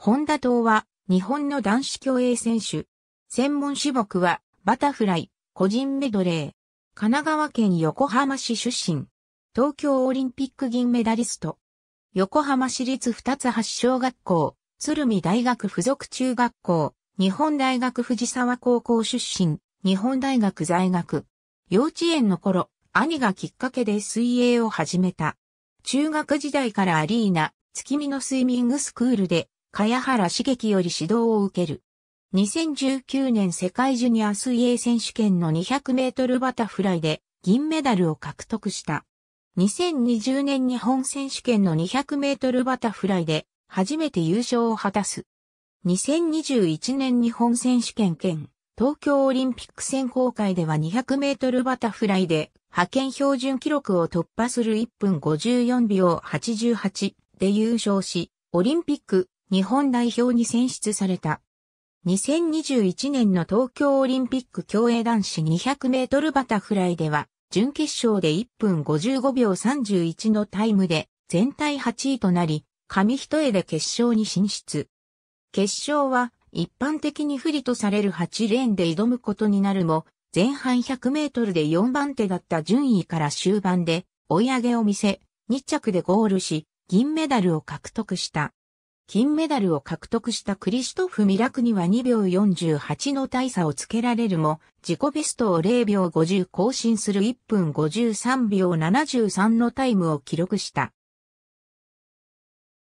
本田党は日本の男子競泳選手。専門種目はバタフライ、個人メドレー。神奈川県横浜市出身。東京オリンピック銀メダリスト。横浜市立二ツ橋小学校、鶴見大学附属中学校、日本大学藤沢高校出身、日本大学在学。幼稚園の頃、兄がきっかけで水泳を始めた。中学時代からアリーナ、月見のスイミングスクールで茅原茂樹より指導を受ける。2019年世界ジュニア水泳選手権の200メートルバタフライで銀メダルを獲得した。2020年日本選手権の200メートルバタフライで初めて優勝を果たす。2021年日本選手権兼東京オリンピック選考会では200メートルバタフライで派遣標準記録を突破する1分54秒88で優勝し、オリンピック日本代表に選出された。2021年の東京オリンピック競泳男子200メートルバタフライでは、準決勝で1分55秒31のタイムで全体8位となり、紙一重で決勝に進出。決勝は一般的に不利とされる8レーンで挑むことになるも、前半100メートルで4番手だった順位から終盤で追い上げを見せ、2着でゴールし、銀メダルを獲得した。金メダルを獲得したクリストフ・ミラクには2秒48の大差をつけられるも、自己ベストを0秒50更新する1分53秒73のタイムを記録した。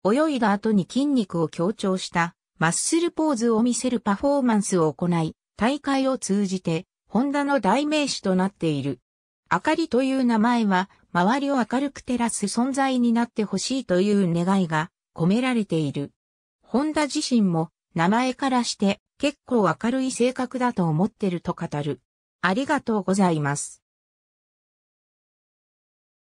泳いだ後に筋肉を強調したマッスルポーズを見せるパフォーマンスを行い、大会を通じて、ホンダの代名詞となっている。あかりという名前は、周りを明るく照らす存在になってほしいという願いが込められている。ホンダ自身も名前からして結構明るい性格だと思ってると語る。ありがとうございます。